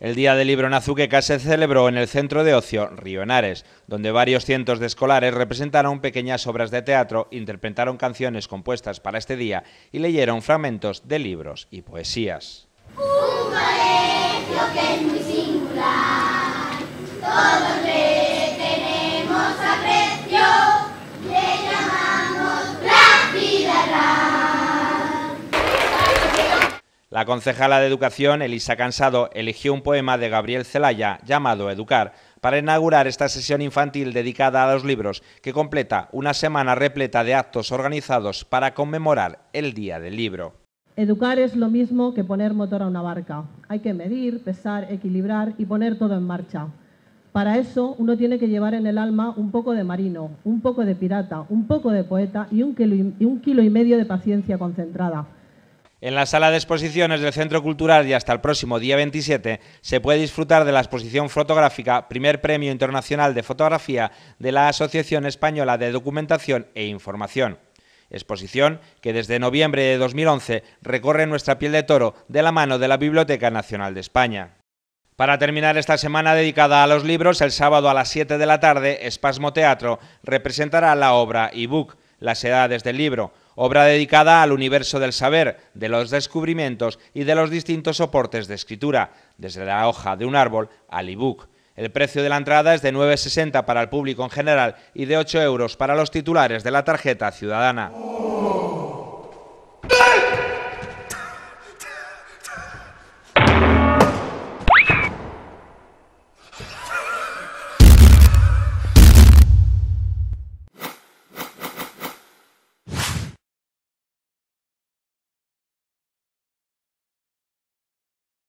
El Día del Libro en Azuqueca se celebró en el Centro de Ocio Henares, donde varios cientos de escolares representaron pequeñas obras de teatro, interpretaron canciones compuestas para este día y leyeron fragmentos de libros y poesías. La concejala de Educación, Elisa Cansado, eligió un poema de Gabriel Celaya llamado Educar para inaugurar esta sesión infantil dedicada a los libros, que completa una semana repleta de actos organizados para conmemorar el Día del Libro. Educar es lo mismo que poner motor a una barca. Hay que medir, pesar, equilibrar y poner todo en marcha. Para eso uno tiene que llevar en el alma un poco de marino, un poco de pirata, un poco de poeta y un kilo y, un kilo y medio de paciencia concentrada en la sala de exposiciones del Centro Cultural y hasta el próximo día 27 se puede disfrutar de la exposición fotográfica Primer Premio Internacional de Fotografía de la Asociación Española de Documentación e Información. Exposición que desde noviembre de 2011 recorre nuestra piel de toro de la mano de la Biblioteca Nacional de España. Para terminar esta semana dedicada a los libros, el sábado a las 7 de la tarde, Espasmo Teatro representará la obra e-book Las Edades del Libro, obra dedicada al universo del saber, de los descubrimientos y de los distintos soportes de escritura, desde la hoja de un árbol al ebook. El precio de la entrada es de 9,60 para el público en general y de 8 euros para los titulares de la tarjeta ciudadana.